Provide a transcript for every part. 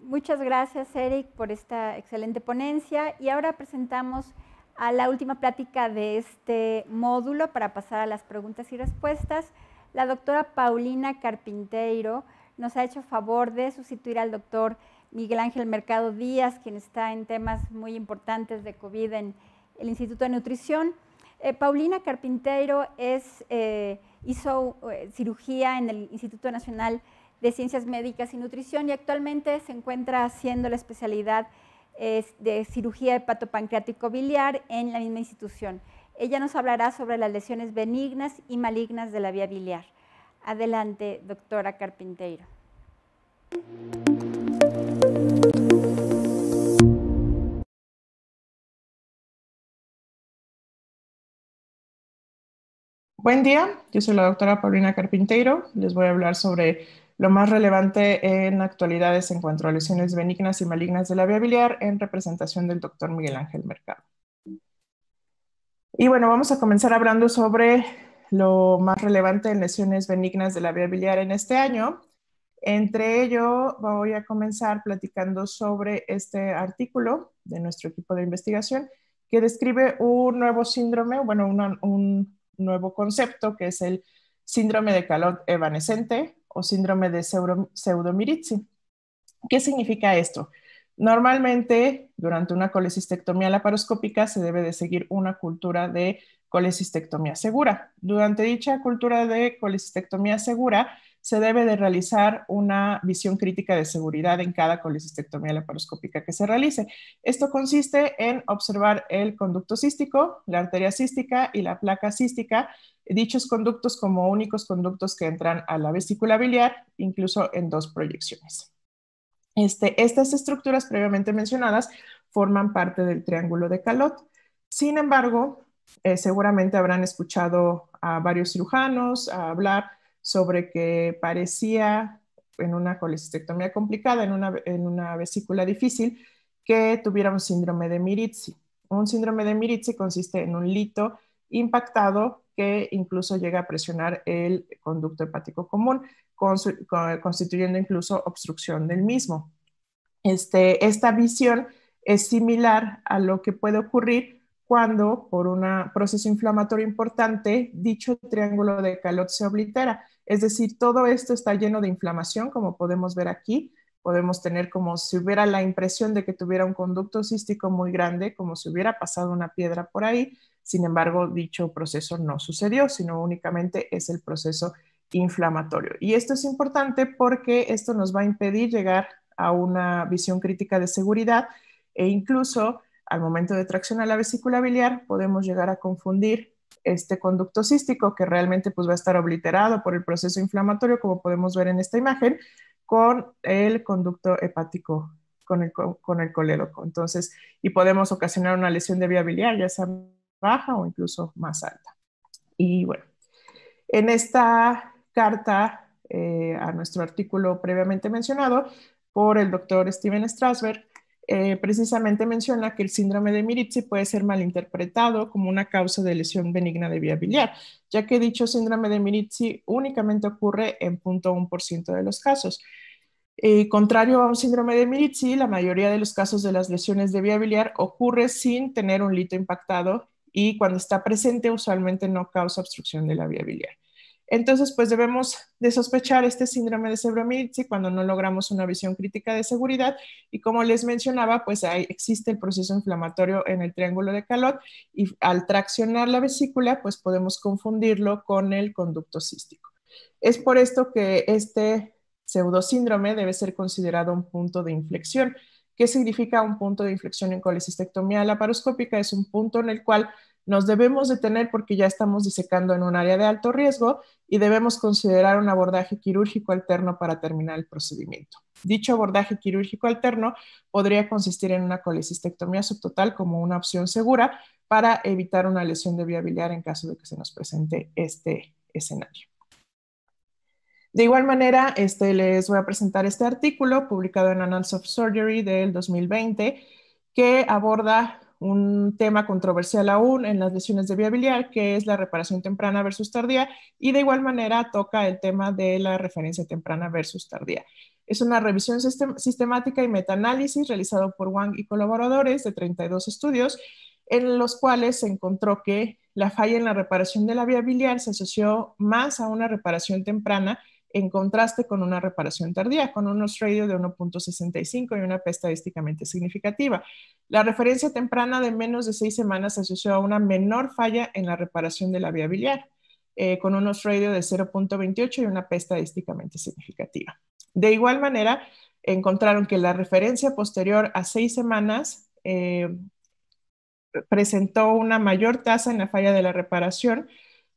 Muchas gracias, Eric, por esta excelente ponencia. Y ahora presentamos a la última plática de este módulo para pasar a las preguntas y respuestas. La doctora Paulina Carpinteiro nos ha hecho favor de sustituir al doctor Miguel Ángel Mercado Díaz, quien está en temas muy importantes de COVID en el Instituto de Nutrición. Eh, Paulina Carpinteiro eh, hizo eh, cirugía en el Instituto Nacional de Ciencias Médicas y Nutrición y actualmente se encuentra haciendo la especialidad de cirugía hepatopancreático biliar en la misma institución. Ella nos hablará sobre las lesiones benignas y malignas de la vía biliar. Adelante, doctora Carpinteiro. Buen día, yo soy la doctora Paulina Carpinteiro. Les voy a hablar sobre lo más relevante en actualidades en cuanto a lesiones benignas y malignas de la vía biliar en representación del doctor Miguel Ángel Mercado. Y bueno, vamos a comenzar hablando sobre lo más relevante en lesiones benignas de la vía biliar en este año. Entre ello, voy a comenzar platicando sobre este artículo de nuestro equipo de investigación que describe un nuevo síndrome, bueno, un nuevo concepto que es el síndrome de calor evanescente, síndrome de pseudomirizzi ¿Qué significa esto? Normalmente, durante una colecistectomía laparoscópica se debe de seguir una cultura de colecistectomía segura. Durante dicha cultura de colecistectomía segura, se debe de realizar una visión crítica de seguridad en cada colecistectomía laparoscópica que se realice. Esto consiste en observar el conducto cístico, la arteria cística y la placa cística dichos conductos como únicos conductos que entran a la vesícula biliar, incluso en dos proyecciones. Este, estas estructuras previamente mencionadas forman parte del triángulo de Calot. Sin embargo, eh, seguramente habrán escuchado a varios cirujanos hablar sobre que parecía en una colecistectomía complicada, en una, vesícula difícil, que tuviera un síndrome de Mirizzi. Un síndrome de Mirizzi consiste en un lito impactado que incluso llega a presionar el conducto hepático común, constituyendo incluso obstrucción del mismo. Este, esta visión es similar a lo que puede ocurrir cuando, por un proceso inflamatorio importante, dicho triángulo de calot se oblitera. Es decir, todo esto está lleno de inflamación, como podemos ver aquí, podemos tener como si hubiera la impresión de que tuviera un conducto cístico muy grande, como si hubiera pasado una piedra por ahí. Sin embargo, dicho proceso no sucedió, sino únicamente es el proceso inflamatorio. Y esto es importante porque esto nos va a impedir llegar a una visión crítica de seguridad e incluso al momento de tracción a la vesícula biliar podemos llegar a confundir este conducto cístico que realmente pues va a estar obliterado por el proceso inflamatorio como podemos ver en esta imagen con el conducto hepático, con el, con el Entonces, y podemos ocasionar una lesión de vía biliar, ya sea baja o incluso más alta. Y bueno, en esta carta eh, a nuestro artículo previamente mencionado por el doctor Steven Strasberg, eh, precisamente menciona que el síndrome de Mirizzi puede ser malinterpretado como una causa de lesión benigna de vía biliar, ya que dicho síndrome de Mirizzi únicamente ocurre en 0.1% de los casos. Eh, contrario a un síndrome de Mirizzi, la mayoría de los casos de las lesiones de vía biliar ocurre sin tener un lito impactado y cuando está presente usualmente no causa obstrucción de la vía biliar. Entonces, pues debemos desospechar sospechar este síndrome de Sebromilzi cuando no logramos una visión crítica de seguridad y como les mencionaba, pues existe el proceso inflamatorio en el triángulo de Calot y al traccionar la vesícula, pues podemos confundirlo con el conducto cístico. Es por esto que este pseudosíndrome debe ser considerado un punto de inflexión. ¿Qué significa un punto de inflexión en colecistectomía laparoscópica? Es un punto en el cual nos debemos detener porque ya estamos disecando en un área de alto riesgo y debemos considerar un abordaje quirúrgico alterno para terminar el procedimiento. Dicho abordaje quirúrgico alterno podría consistir en una colecistectomía subtotal como una opción segura para evitar una lesión de viabilidad en caso de que se nos presente este escenario. De igual manera, este, les voy a presentar este artículo publicado en Annals of Surgery del 2020 que aborda un tema controversial aún en las lesiones de vía que es la reparación temprana versus tardía, y de igual manera toca el tema de la referencia temprana versus tardía. Es una revisión sistemática y metaanálisis realizado por Wang y colaboradores de 32 estudios, en los cuales se encontró que la falla en la reparación de la viabilidad se asoció más a una reparación temprana en contraste con una reparación tardía, con un radio de 1.65 y una P estadísticamente significativa. La referencia temprana de menos de seis semanas se asoció a una menor falla en la reparación de la vía biliar, eh, con un radio de 0.28 y una P estadísticamente significativa. De igual manera, encontraron que la referencia posterior a seis semanas eh, presentó una mayor tasa en la falla de la reparación,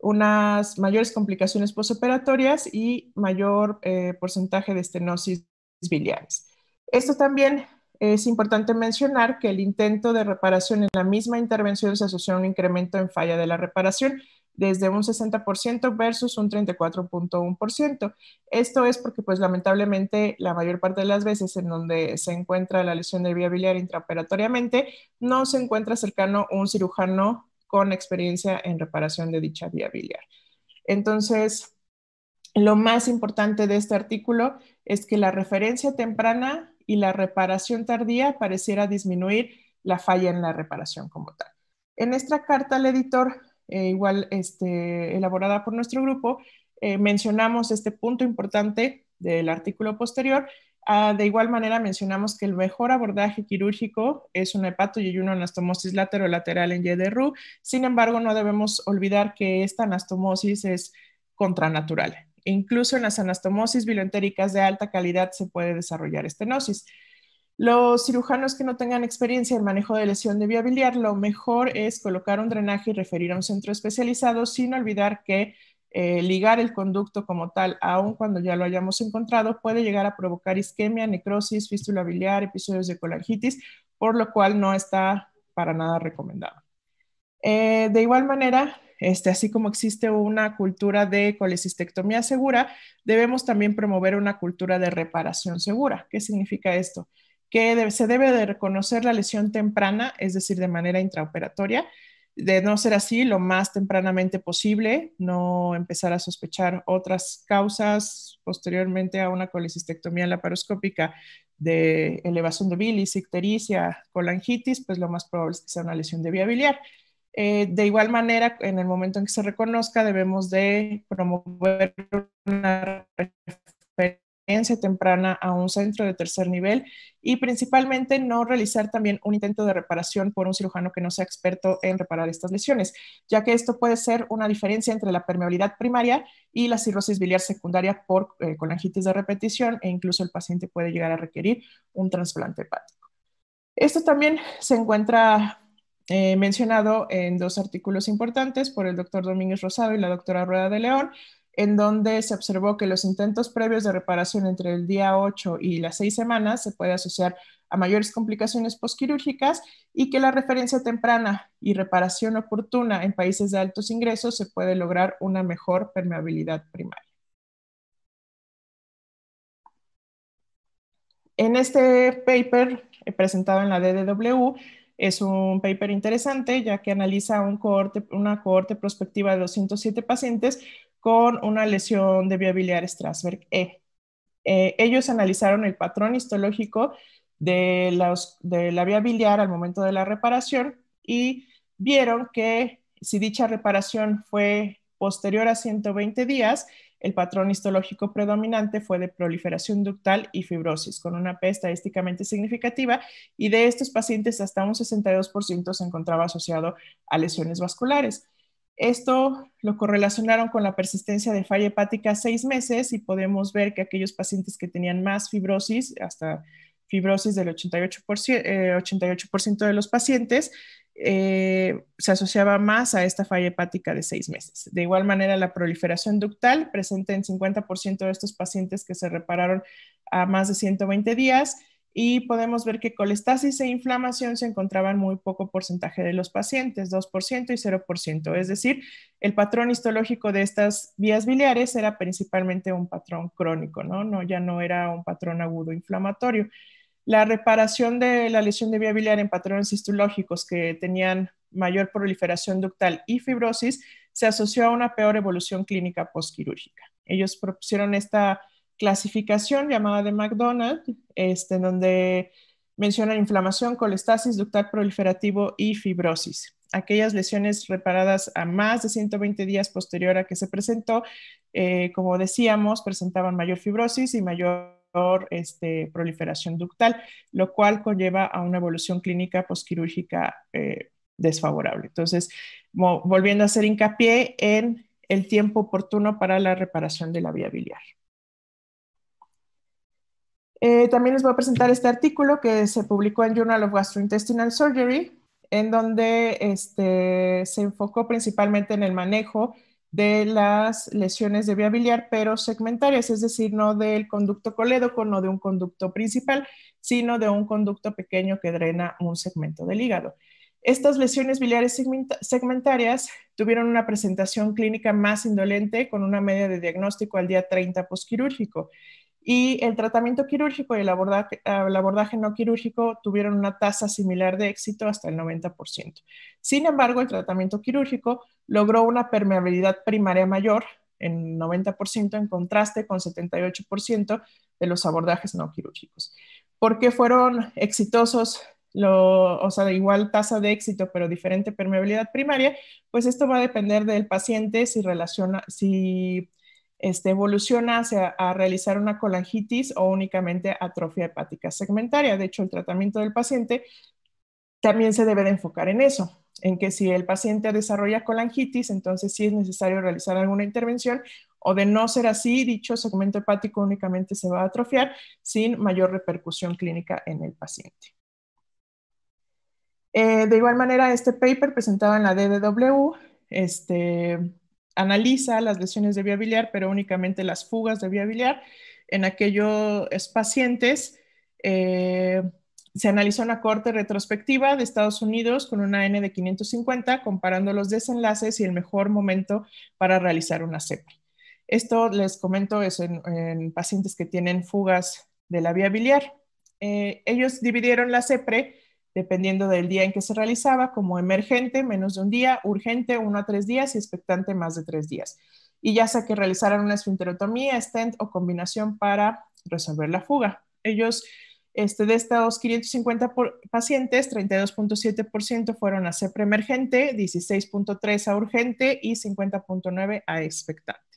unas mayores complicaciones posoperatorias y mayor eh, porcentaje de estenosis biliares. Esto también es importante mencionar que el intento de reparación en la misma intervención se asocia a un incremento en falla de la reparación desde un 60% versus un 34.1%. Esto es porque, pues lamentablemente, la mayor parte de las veces en donde se encuentra la lesión de vía biliar intraoperatoriamente, no se encuentra cercano un cirujano con experiencia en reparación de dicha vía biliar. Entonces, lo más importante de este artículo es que la referencia temprana y la reparación tardía pareciera disminuir la falla en la reparación como tal. En esta carta al editor, eh, igual este, elaborada por nuestro grupo, eh, mencionamos este punto importante del artículo posterior Ah, de igual manera, mencionamos que el mejor abordaje quirúrgico es un hepato y una anastomosis laterolateral en YDRU. Sin embargo, no debemos olvidar que esta anastomosis es contranatural. E incluso en las anastomosis bilentéricas de alta calidad se puede desarrollar estenosis. Los cirujanos que no tengan experiencia en manejo de lesión de viabilidad lo mejor es colocar un drenaje y referir a un centro especializado, sin olvidar que eh, ligar el conducto como tal, aun cuando ya lo hayamos encontrado, puede llegar a provocar isquemia, necrosis, fístula biliar, episodios de colangitis, por lo cual no está para nada recomendado. Eh, de igual manera, este, así como existe una cultura de colecistectomía segura, debemos también promover una cultura de reparación segura. ¿Qué significa esto? Que se debe de reconocer la lesión temprana, es decir, de manera intraoperatoria, de no ser así lo más tempranamente posible, no empezar a sospechar otras causas posteriormente a una colecistectomía laparoscópica de elevación de bilis, ictericia, colangitis, pues lo más probable es que sea una lesión de vía biliar. Eh, de igual manera, en el momento en que se reconozca, debemos de promover una temprana a un centro de tercer nivel y principalmente no realizar también un intento de reparación por un cirujano que no sea experto en reparar estas lesiones, ya que esto puede ser una diferencia entre la permeabilidad primaria y la cirrosis biliar secundaria por eh, colangitis de repetición e incluso el paciente puede llegar a requerir un trasplante hepático. Esto también se encuentra eh, mencionado en dos artículos importantes por el doctor Domínguez Rosado y la doctora Rueda de León, en donde se observó que los intentos previos de reparación entre el día 8 y las 6 semanas se puede asociar a mayores complicaciones posquirúrgicas y que la referencia temprana y reparación oportuna en países de altos ingresos se puede lograr una mejor permeabilidad primaria. En este paper eh, presentado en la DDW, es un paper interesante ya que analiza una cohorte prospectiva de 207 pacientes con una lesión de vía biliar Strasberg E. Eh, ellos analizaron el patrón histológico de, la vía biliar al momento de la reparación y vieron que si dicha reparación fue posterior a 120 días, el patrón histológico predominante fue de proliferación ductal y fibrosis, con una P estadísticamente significativa, y de estos pacientes hasta un 62% se encontraba asociado a lesiones vasculares. Esto lo correlacionaron con la persistencia de falla hepática a seis meses y podemos ver que aquellos pacientes que tenían más fibrosis, hasta fibrosis del 88%, eh, de los pacientes, eh, se asociaba más a esta falla hepática de seis meses. De igual manera, la proliferación ductal presente en 50% de estos pacientes que se repararon a más de 120 días y podemos ver que colestasis e inflamación se encontraban muy poco porcentaje de los pacientes, 2% y 0%. Es decir, el patrón histológico de estas vías biliares era principalmente un patrón crónico, ¿no? ya no era un patrón agudo inflamatorio. La reparación de la lesión de vía biliar en patrones histológicos que tenían mayor proliferación ductal y fibrosis se asoció a una peor evolución clínica postquirúrgica. Ellos propusieron esta clasificación llamada de McDonald, este, donde menciona inflamación, colestasis, ductal proliferativo y fibrosis. Aquellas lesiones reparadas a más de 120 días posterior a que se presentó, eh, como decíamos, presentaban mayor fibrosis y mayor este, proliferación ductal, lo cual conlleva a una evolución clínica posquirúrgica eh, desfavorable. Entonces, volviendo a hacer hincapié en el tiempo oportuno para la reparación de la vía biliar. Eh, también les voy a presentar este artículo que se publicó en Journal of Gastrointestinal Surgery, en donde este, se enfocó principalmente en el manejo de las lesiones de vía biliar, pero segmentarias, es decir, no del conducto colédoco, no de un conducto principal, sino de un conducto pequeño que drena un segmento del hígado. Estas lesiones biliares segmentarias tuvieron una presentación clínica más indolente con una media de diagnóstico al día 30 posquirúrgico y el tratamiento quirúrgico y el abordaje, no quirúrgico tuvieron una tasa similar de éxito hasta el 90%. Sin embargo, el tratamiento quirúrgico logró una permeabilidad primaria mayor en 90% en contraste con 78% de los abordajes no quirúrgicos. ¿Por qué fueron exitosos? o sea, igual tasa de éxito, pero diferente permeabilidad primaria, pues esto va a depender del paciente si relaciona, si este, evoluciona hacia a realizar una colangitis o únicamente atrofia hepática segmentaria. De hecho, el tratamiento del paciente también se debe de enfocar en eso, en que si el paciente desarrolla colangitis, entonces sí es necesario realizar alguna intervención o de no ser así, dicho segmento hepático únicamente se va a atrofiar sin mayor repercusión clínica en el paciente. Eh, de igual manera, este paper presentado en la DDW este, analiza las lesiones de vía biliar, pero únicamente las fugas de vía biliar. En aquellos pacientes eh, se analizó una corte retrospectiva de Estados Unidos con una N de 550, comparando los desenlaces y el mejor momento para realizar una CEPRE. Esto les comento es en, pacientes que tienen fugas de la vía biliar. Eh, ellos dividieron la CEPRE dependiendo del día en que se realizaba, como emergente menos de un día, urgente uno a tres días y expectante más de tres días. Y ya sea que realizaran una esfinterotomía, stent o combinación para resolver la fuga. Ellos, este, de estos 550 pacientes, 32.7% fueron a ser e emergente, 16.3% a urgente y 50.9% a expectante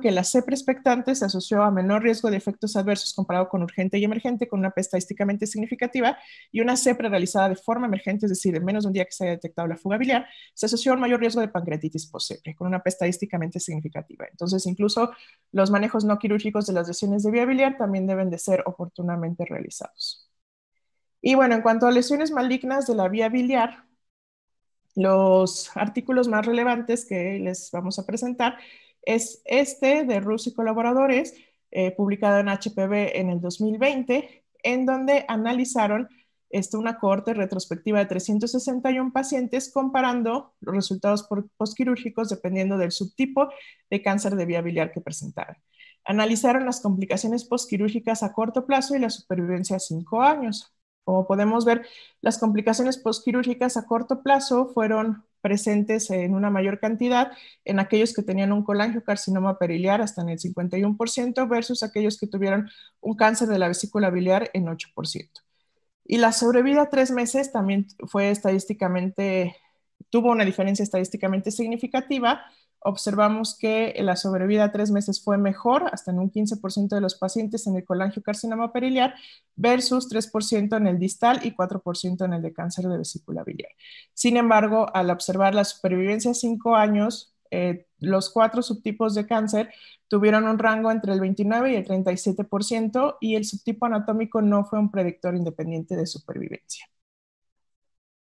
que la CEP expectante se asoció a menor riesgo de efectos adversos comparado con urgente y emergente, con una P estadísticamente significativa, y una CP realizada de forma emergente, es decir, en menos de un día que se haya detectado la fuga biliar, se asoció a un mayor riesgo de pancreatitis posible, con una P estadísticamente significativa. Entonces, incluso los manejos no quirúrgicos de las lesiones de vía biliar también deben de ser oportunamente realizados. Y bueno, en cuanto a lesiones malignas de la vía biliar, los artículos más relevantes que les vamos a presentar es este de Rus y colaboradores, eh, publicado en HPV en el 2020, en donde analizaron este, una cohorte retrospectiva de 361 pacientes comparando los resultados postquirúrgicos dependiendo del subtipo de cáncer de vía biliar que presentaron. Analizaron las complicaciones postquirúrgicas a corto plazo y la supervivencia a 5 años. Como podemos ver, las complicaciones postquirúrgicas a corto plazo fueron presentes en una mayor cantidad en aquellos que tenían un colangiocarcinoma periliar hasta en el 51% versus aquellos que tuvieron un cáncer de la vesícula biliar en 8%. Y la sobrevida a tres meses también fue estadísticamente, tuvo una diferencia estadísticamente significativa observamos que la sobrevida a tres meses fue mejor, hasta en un 15% de los pacientes en el colangiocarcinoma periliar, versus 3% en el distal y 4% en el de cáncer de vesícula biliar. Sin embargo, al observar la supervivencia a cinco años, eh, los cuatro subtipos de cáncer tuvieron un rango entre el 29 y el 37% y el subtipo anatómico no fue un predictor independiente de supervivencia.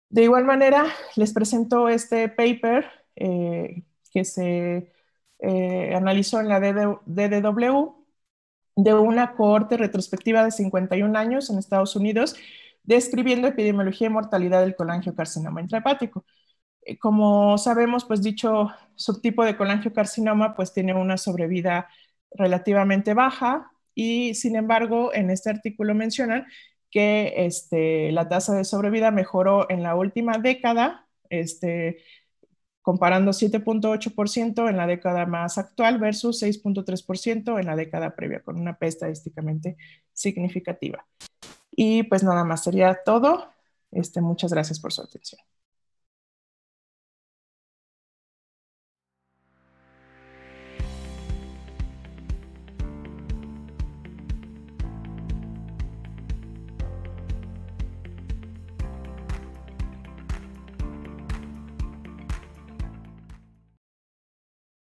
De igual manera, les presento este paper eh, que se eh, analizó en la DDW de una cohorte retrospectiva de 51 años en Estados Unidos, describiendo epidemiología y mortalidad del colangiocarcinoma intrahepático. Eh, como sabemos, pues dicho subtipo de colangiocarcinoma pues tiene una sobrevida relativamente baja y sin embargo en este artículo mencionan que este, la tasa de sobrevida mejoró en la última década este, comparando 7.8% en la década más actual versus 6.3% en la década previa, con una P estadísticamente significativa. Y pues nada más sería todo. Este, muchas gracias por su atención.